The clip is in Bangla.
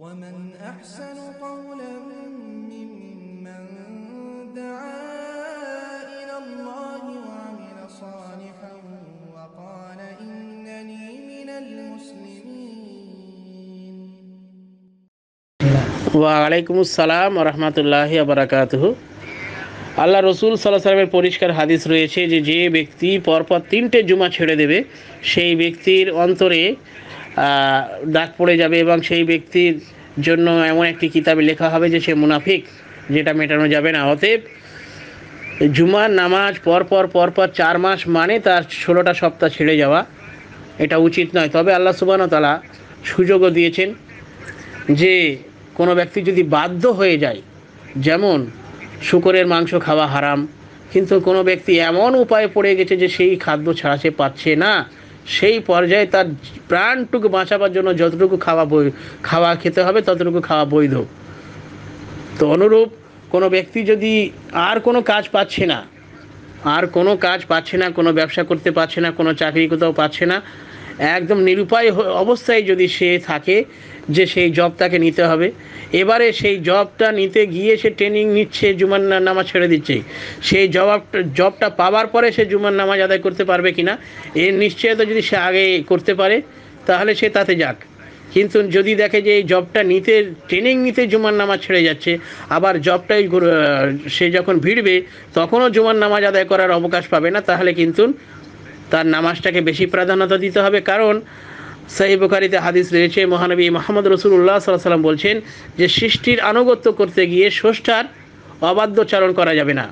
ومن أحسن قولا ممن دعا إلى الله وعمل صالحا وقال إنني من المسلمين وعليكم السلام ورحمة الله وبركاته আল্লাহ রসুল সাল্লাহ সাল্লামের পরিষ্কার হাদিস রয়েছে যে যে ব্যক্তি পরপর তিনটে জুমা ছেড়ে দেবে সেই ব্যক্তির অন্তরে ডাক পড়ে যাবে এবং সেই ব্যক্তির জন্য এমন একটি কিতাবে লেখা হবে যে সে মুনাফিক যেটা মেটানো যাবে না অতএব জুমার নামাজ পরপর পরপর চার মাস মানে তার ষোলোটা সপ্তাহ ছেড়ে যাওয়া এটা উচিত নয় তবে আল্লাহ সুবাহতালা সুযোগও দিয়েছেন যে কোনো ব্যক্তি যদি বাধ্য হয়ে যায় যেমন শুকরের মাংস খাওয়া হারাম কিন্তু কোনো ব্যক্তি এমন উপায়ে পড়ে গেছে যে সেই খাদ্য ছাড়া সে পাচ্ছে না সেই পর্যায়ে তার প্রাণটুকু বাঁচাবার জন্য যতটুকু খাওয়া বই খাওয়া খেতে হবে ততটুকু খাওয়া বৈধ তো অনুরূপ কোনো ব্যক্তি যদি আর কোনো কাজ পাচ্ছে না আর কোনো কাজ পাচ্ছে না কোনো ব্যবসা করতে পারছে না কোনো চাকরি কোথাও পাচ্ছে না একদম নিরুপায় অবস্থায় যদি সে থাকে যে সেই জব তাকে নিতে হবে এবারে সেই জবটা নিতে গিয়ে সে ট্রেনিং নিচ্ছে জুমার নামাজ ছেড়ে দিচ্ছে সেই জবাব জবটা পাওয়ার পরে সে জুমার নামাজ আদায় করতে পারবে কি না এর নিশ্চয়তা যদি সে আগে করতে পারে তাহলে সে তাতে যাক কিন্তু যদি দেখে যে এই জবটা নিতে ট্রেনিং নিতে জুমার নামাজ ছেড়ে যাচ্ছে আবার জবটাই সে যখন ভিড়বে তখনও জুমার নামাজ আদায় করার অবকাশ পাবে না তাহলে কিন্তু তার নামাজটাকে বেশি প্রাধান্যতা দিতে হবে কারণ সাহি বুখারিতে হাদিস রয়েছে মহানবী মোহাম্মদ রসুল্লাহ সাল্লাহ সাল্লাম বলছেন যে সৃষ্টির আনুগত্য করতে গিয়ে ষষ্ঠার অবাধ্যচারণ করা যাবে না